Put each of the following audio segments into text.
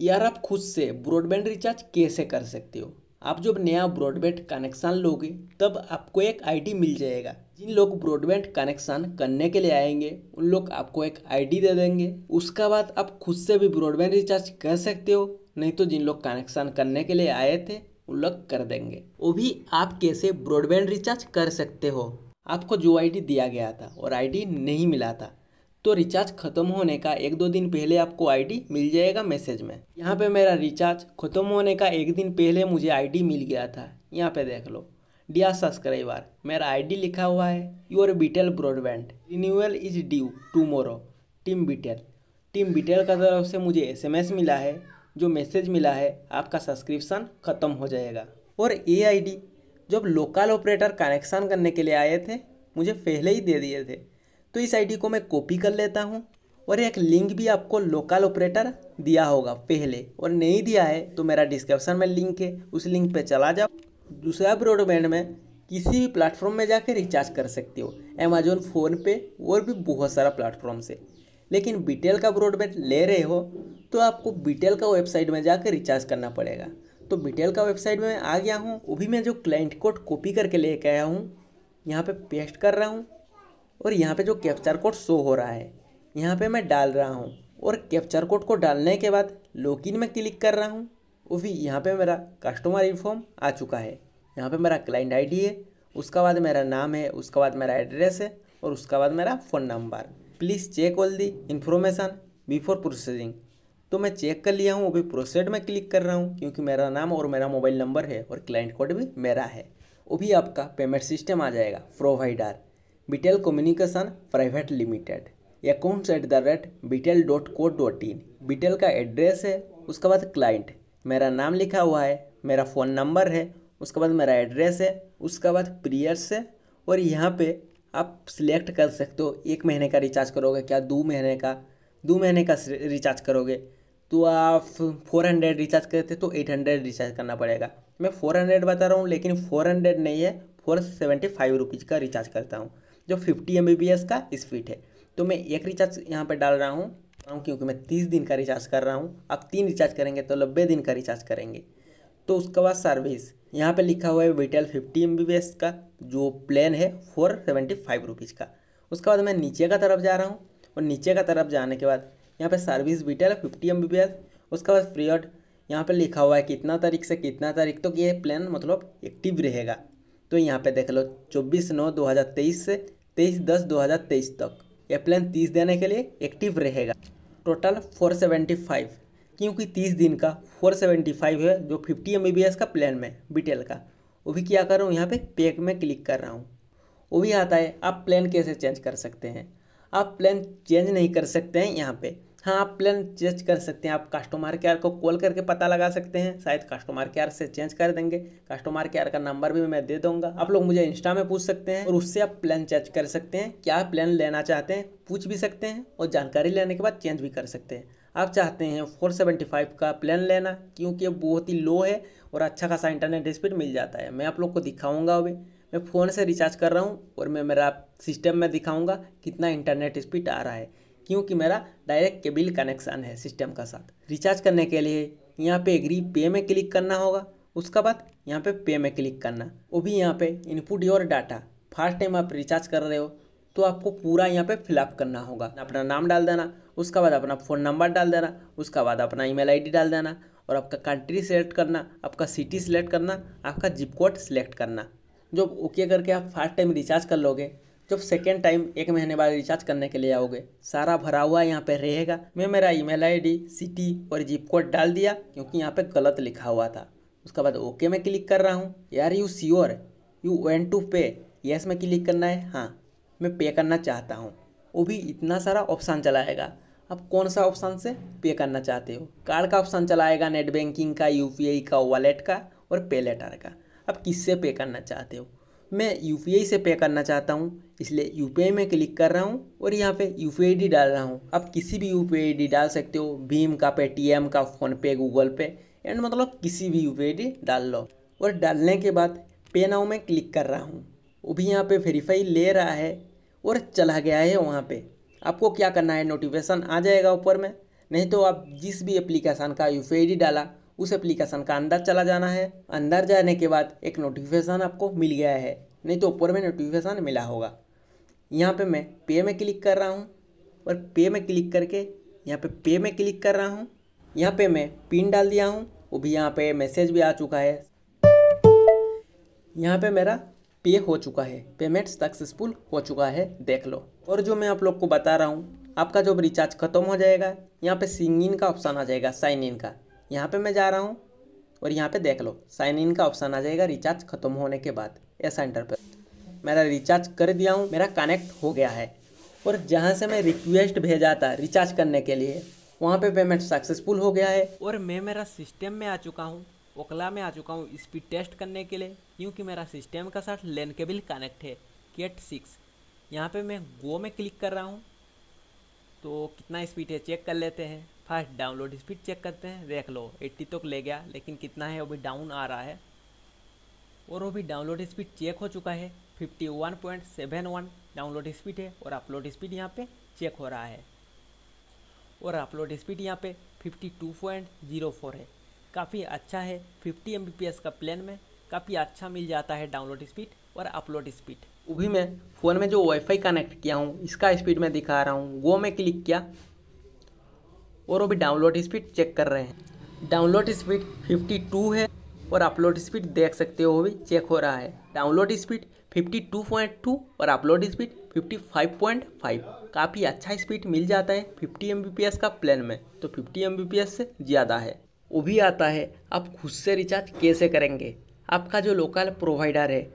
यार आप खुद से ब्रॉडबैंड रिचार्ज कैसे कर सकते हो आप जब नया ब्रॉडबैंड कनेक्शन लोगे तब आपको एक आईडी मिल जाएगा जिन लोग ब्रॉडबैंड कनेक्शन करने के लिए आएंगे उन लोग आपको एक आईडी दे देंगे उसका बाद आप खुद से भी ब्रॉडबैंड रिचार्ज कर सकते हो नहीं तो जिन लोग कनेक्शन करने के लिए आए थे उन लोग कर देंगे वो भी आप कैसे ब्रॉडबैंड रिचार्ज कर सकते हो आपको जो आईडी दिया गया था और आईडी नहीं मिला था तो रिचार्ज ख़त्म होने का एक दो दिन पहले आपको आईडी मिल जाएगा मैसेज में यहाँ पे मेरा रिचार्ज ख़त्म होने का एक दिन पहले मुझे आईडी मिल गया था यहाँ पे देख लो डिया सब्सक्राइबर मेरा आईडी लिखा हुआ है your Beetel broadband renewal is due tomorrow team Beetel team Beetel का तरफ से मुझे एस मिला है जो मैसेज मिला है आपका सब्सक्रिप्सन ख़त्म हो जाएगा और ए आई डी जब लोकल ऑपरेटर कनेक्शन करने के लिए आए थे मुझे पहले ही दे दिए थे तो इस आईडी को मैं कॉपी कर लेता हूँ और एक लिंक भी आपको लोकल ऑपरेटर दिया होगा पहले और नहीं दिया है तो मेरा डिस्क्रिप्शन में लिंक है उस लिंक पर चला जाओ दूसरा ब्रॉडबैंड में किसी भी प्लेटफॉर्म में जाकर रिचार्ज कर सकते हो अमेजोन फ़ोनपे और भी बहुत सारा प्लेटफॉर्म से लेकिन बीटेल का ब्रॉडबैंड ले रहे हो तो आपको बीटेल का वेबसाइट में जाकर रिचार्ज करना पड़ेगा तो बीटेल का वेबसाइट में आ गया हूँ वो भी मैं जो क्लाइंट कोड कॉपी करके लेके आया हूँ यहाँ पे पेस्ट कर रहा हूँ और यहाँ पे जो कैप्चर कोड शो हो रहा है यहाँ पे मैं डाल रहा हूँ और कैप्चर कोड को डालने के बाद लॉगिन में क्लिक कर रहा हूँ और फिर यहाँ पे मेरा कस्टमर इन्फॉर्म आ चुका है यहाँ पे मेरा क्लाइंट आईडी है उसका बाद मेरा नाम है उसका बाद मेरा एड्रेस है और उसका बाद मेरा phone number please check all the information before processing तो मैं चेक कर लिया हूँ वो भी प्रोसेड में क्लिक कर रहा हूँ क्योंकि मेरा नाम और मेरा मोबाइल नंबर है और क्लाइंट कोड भी मेरा है वो भी आपका पेमेंट सिस्टम आ जाएगा provider Beetel communication private limited accounts at the rate Beetel dot co dot in Beetel का एड्रेस है उसके बाद क्लाइंट मेरा नाम लिखा हुआ है मेरा फ़ोन नंबर है उसके बाद मेरा एड्रेस है उसके बाद प्रियर्स है और यहाँ पे आप सिलेक्ट कर सकते हो एक महीने का रिचार्ज करोगे क्या दो महीने का दो महीने का रिचार्ज करोगे तो आप फोर हंड्रेड रिचार्ज करते तो एट हंड्रेड रिचार्ज करना पड़ेगा मैं फोर हंड्रेड बता रहा हूँ लेकिन फोर हंड्रेड नहीं है फोर सेवेंटी फाइव रुपीज़ का रिचार्ज करता हूँ जो फिफ्टी एम का स्पीड है तो मैं एक रिचार्ज यहाँ पर डाल रहा हूँ क्योंकि मैं तीस दिन का रिचार्ज कर रहा हूँ आप तीन रिचार्ज करेंगे तो नब्बे दिन का रिचार्ज करेंगे तो उसके बाद सर्विस यहाँ पे लिखा हुआ है वीटेल फिफ्टी एम का जो प्लान है फोर सेवेंटी फाइव रुपीज़ का उसके बाद मैं नीचे का तरफ जा रहा हूँ और नीचे का तरफ जाने के बाद यहाँ पे सर्विस वीटेल फिफ्टी एम उसके बाद पीरियड यहाँ पे लिखा हुआ है कितना तारीख से कितना तारीख तक तो ये प्लान मतलब एक्टिव रहेगा तो यहाँ पे देख लो चौबीस नौ दो से तेईस दस दो हज़ार तेईस तक यह प्लान तीस देने के लिए एक्टिव रहेगा टोटल फोर सेवेंटी फाइव क्योंकि तीस दिन का फोर सेवेंटी फाइव है जो फिफ्टी एम का प्लान में बीटेल का वो भी क्या कर रहा हूँ यहाँ पे पेक में क्लिक कर रहा हूँ वो भी आता है आप प्लान कैसे चेंज कर सकते हैं आप प्लान चेंज नहीं कर सकते हैं यहाँ पर हाँ आप प्लान चेंज कर सकते हैं आप कस्टमर केयर को कॉल करके पता लगा सकते हैं शायद कस्टमर केयर से चेंज कर देंगे कस्टमर केयर का नंबर भी मैं दे दूंगा आप लोग मुझे इंस्टा में पूछ सकते हैं और उससे आप प्लान चेंज कर सकते हैं क्या प्लान लेना चाहते हैं पूछ भी सकते हैं और जानकारी लेने के बाद चेंज भी कर सकते हैं आप चाहते हैं फोर का प्लान लेना क्योंकि बहुत ही लो है और अच्छा खासा इंटरनेट स्पीड मिल जाता है मैं आप लोग को दिखाऊंगा अभी मैं फ़ोन से रिचार्ज कर रहा हूँ और मैं मेरा सिस्टम में दिखाऊंगा कितना इंटरनेट स्पीड आ रहा है क्योंकि मेरा डायरेक्ट केबिल कनेक्शन है सिस्टम का साथ रिचार्ज करने के लिए यहाँ पे एग्री पे में क्लिक करना होगा उसका बाद यहाँ पे पे में क्लिक करना वो भी यहाँ पे input your data first time आप रिचार्ज कर रहे हो तो आपको पूरा यहाँ पे फिलअप करना होगा अपना नाम डाल देना उसका बाद अपना फ़ोन नंबर डाल देना उसका बाद अपना ईमेल आईडी डाल देना और आपका कंट्री सेलेक्ट करना आपका सिटी सेलेक्ट करना आपका जिप कोड सेलेक्ट करना जो ओके करके आप फर्स्ट टाइम रिचार्ज कर लोगे जब सेकेंड टाइम एक महीने बाद रिचार्ज करने के लिए आओगे सारा भरा हुआ यहाँ पे रहेगा मैं मेरा ईमेल आईडी, सिटी और जिप कोड डाल दिया क्योंकि यहाँ पे गलत लिखा हुआ था उसके बाद ओके में क्लिक कर रहा हूँ यार you sure you want to pay yes में क्लिक करना है हाँ मैं पे करना चाहता हूँ वो भी इतना सारा ऑप्शन चलाएगा आप कौन सा ऑप्शन से पे करना चाहते हो कार्ड का ऑप्शन चलाएगा नेट बैंकिंग का यूपीआई का वॉलेट का और पे लेटर का आप किससे पे करना चाहते हो मैं यू से पे करना चाहता हूँ इसलिए यू में क्लिक कर रहा हूँ और यहाँ पे यू पी डाल रहा हूँ आप किसी भी यू पी डाल सकते हो भीम का पेटीएम का फ़ोनपे गूगल पे एंड मतलब किसी भी यू पी डाल लो और डालने के बाद पे नाउ में क्लिक कर रहा हूँ वो भी यहाँ पे वेरीफाई ले रहा है और चला गया है वहाँ पे आपको क्या करना है नोटिफिकेशन आ जाएगा ऊपर में नहीं तो आप जिस भी एप्लीकेशन का यू डाला उस एप्लीकेशन का अंदर चला जाना है अंदर जाने के बाद एक नोटिफिकेशन आपको मिल गया है नहीं तो ऊपर में नोटिफिकेशन मिला होगा यहाँ पे मैं पे में क्लिक कर रहा हूँ और पे में क्लिक करके यहाँ पे पे में क्लिक कर रहा हूँ यहाँ पे मैं पिन डाल दिया हूँ वो भी यहाँ पे मैसेज भी आ चुका है यहाँ पे मेरा पे हो चुका है पेमेंट सक्सेसफुल हो चुका है देख लो और जो मैं आप लोग को बता रहा हूँ आपका जब रिचार्ज खत्म हो जाएगा यहाँ पे सिंग इन का ऑप्शन आ जाएगा साइन इन का यहाँ पे मैं जा रहा हूँ और यहाँ पे देख लो साइन इन का ऑप्शन आ जाएगा रिचार्ज खत्म होने के बाद ऐसा एंटर पर मेरा रिचार्ज कर दिया हूँ मेरा कनेक्ट हो गया है और जहाँ से मैं रिक्वेस्ट भेजा था रिचार्ज करने के लिए वहाँ पे पेमेंट सक्सेसफुल हो गया है और मैं मेरा सिस्टम में आ चुका हूँ ओकला में आ चुका हूँ स्पीड टेस्ट करने के लिए क्योंकि मेरा सिस्टम का साथ लेन केबल कनेक्ट है केट सिक्स यहाँ पे मैं गो में क्लिक कर रहा हूँ तो कितना स्पीड है चेक कर लेते हैं फास्ट डाउनलोड स्पीड चेक करते हैं देख लो 80 तक तो ले गया लेकिन कितना है वो भी डाउन आ रहा है और वो भी डाउनलोड स्पीड चेक हो चुका है 51.71 डाउनलोड स्पीड है और अपलोड स्पीड यहाँ पे चेक हो रहा है और अपलोड स्पीड यहाँ पे 52.04 है काफ़ी अच्छा है 50 एम का प्लान में काफ़ी अच्छा मिल जाता है डाउनलोड स्पीड और अपलोड स्पीड भी मैं फ़ोन में जो वाईफाई कनेक्ट किया हूँ इसका स्पीड में दिखा रहा हूँ वो में क्लिक किया और वो भी डाउनलोड स्पीड चेक कर रहे हैं डाउनलोड स्पीड 52 है और अपलोड स्पीड देख सकते हो वो भी चेक हो रहा है डाउनलोड स्पीड 52.2 और अपलोड स्पीड 55.5 काफ़ी अच्छा स्पीड मिल जाता है 50 एम का प्लान में तो 50 एम से ज़्यादा है वो भी आता है आप खुद से रिचार्ज कैसे करेंगे आपका जो लोकल प्रोवाइडर है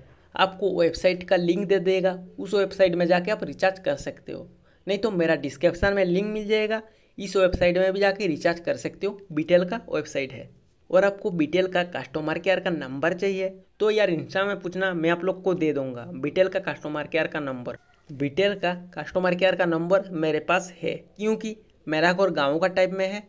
आपको वेबसाइट का लिंक दे देगा उस वेबसाइट में जाके आप रिचार्ज कर सकते हो नहीं तो मेरा डिस्क्रिप्शन में लिंक मिल जाएगा इस वेबसाइट में भी जाके रिचार्ज कर सकते हो बीटेल का वेबसाइट है और आपको बीटेल का कस्टमर केयर का नंबर चाहिए तो यार इंस्टा में पूछना मैं आप लोग को दे दूंगा बीटेल का कस्टमर केयर का नंबर बीटेल का कस्टमर केयर का नंबर मेरे पास है क्योंकि मेरा घर गाँव का टाइप में है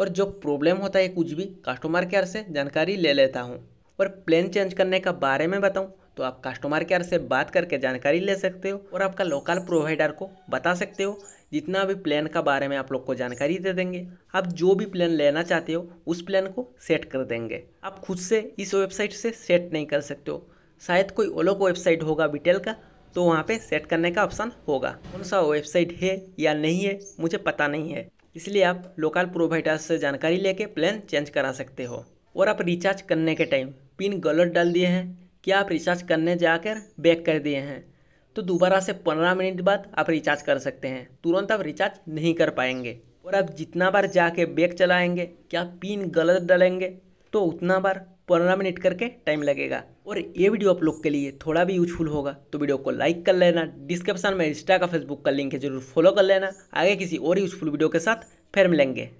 और जो प्रॉब्लम होता है कुछ भी कस्टमर केयर से जानकारी ले लेता हूँ और प्लान चेंज करने का बारे में बताऊँ तो आप कस्टमर केयर से बात करके जानकारी ले सकते हो और आपका लोकल प्रोवाइडर को बता सकते हो जितना भी प्लान का बारे में आप लोग को जानकारी दे देंगे आप जो भी प्लान लेना चाहते हो उस प्लान को सेट कर देंगे आप खुद से इस वेबसाइट से सेट नहीं कर सकते हो शायद कोई ओलोक वेबसाइट होगा बिटेल का तो वहाँ पे सेट करने का ऑप्शन होगा कौन सा वेबसाइट है या नहीं है मुझे पता नहीं है इसलिए आप लोकल प्रोवाइडर से जानकारी लेके प्लान चेंज करा सकते हो और आप रिचार्ज करने के टाइम पिन गलत डाल दिए हैं क्या आप रिचार्ज करने जाकर बैक कर दिए हैं तो दोबारा से पंद्रह मिनट बाद आप रिचार्ज कर सकते हैं तुरंत आप रिचार्ज नहीं कर पाएंगे और आप जितना बार जाके बैग चलाएंगे क्या पिन गलत डालेंगे तो उतना बार पंद्रह मिनट करके टाइम लगेगा और ये वीडियो आप लोग के लिए थोड़ा भी यूजफुल होगा तो वीडियो को लाइक कर लेना डिस्क्रिप्शन में इंस्टा का फेसबुक का लिंक है जरूर फॉलो कर लेना आगे किसी और यूजफुल वीडियो के साथ फिर मिलेंगे